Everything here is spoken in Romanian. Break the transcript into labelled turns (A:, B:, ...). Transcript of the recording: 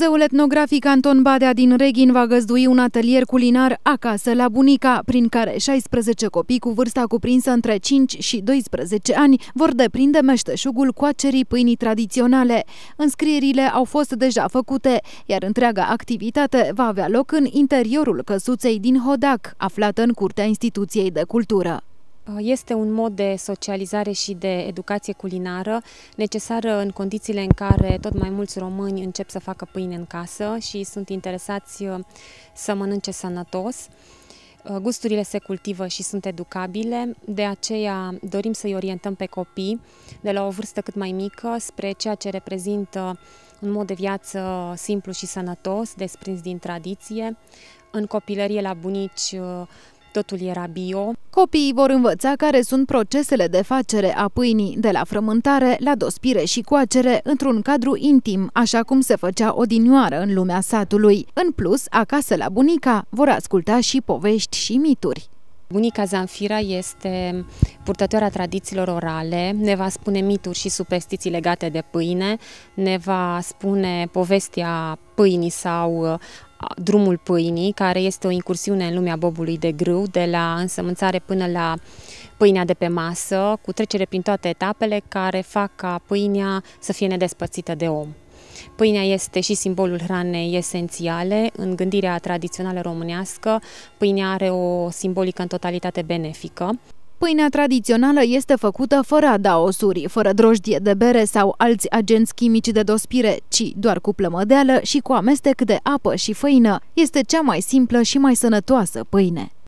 A: Muzeul etnografic Anton Badea din Reghin va găzdui un atelier culinar acasă la bunica, prin care 16 copii cu vârsta cuprinsă între 5 și 12 ani vor deprinde meșteșugul coacerii pâinii tradiționale. Înscrierile au fost deja făcute, iar întreaga activitate va avea loc în interiorul căsuței din Hodac, aflată
B: în curtea Instituției de Cultură. Uh, este un mod de socializare și de educație culinară necesară în condițiile în care tot mai mulți români încep să facă pâine în casă și sunt interesați uh, să mănânce sănătos. Uh, gusturile se cultivă și sunt educabile, de aceea dorim să-i orientăm pe copii de la o vârstă cât mai mică spre ceea ce reprezintă un mod de viață simplu și sănătos, desprins din tradiție. În copilărie la bunici totul era bio.
A: Copiii vor învăța care sunt procesele de facere a pâinii, de la frământare la dospire și coacere, într-un cadru intim, așa cum se făcea odinioară
B: în lumea satului. În plus, acasă la bunica vor asculta și povești și mituri. Bunica Zanfira este purtătoarea tradițiilor orale, ne va spune mituri și superstiții legate de pâine, ne va spune povestea pâinii sau Drumul Pâinii, care este o incursiune în lumea bobului de grâu, de la însămânțare până la pâinea de pe masă, cu trecere prin toate etapele care fac ca pâinea să fie nedespățită de om. Pâinea este și simbolul hranei esențiale. În gândirea tradițională românească, pâinea are o simbolică în totalitate benefică.
A: Pâinea tradițională este făcută fără adaosuri, fără drojdie de bere sau alți agenți chimici de dospire, ci doar cu plămădeală și cu amestec de apă și făină. Este cea mai simplă și mai sănătoasă pâine.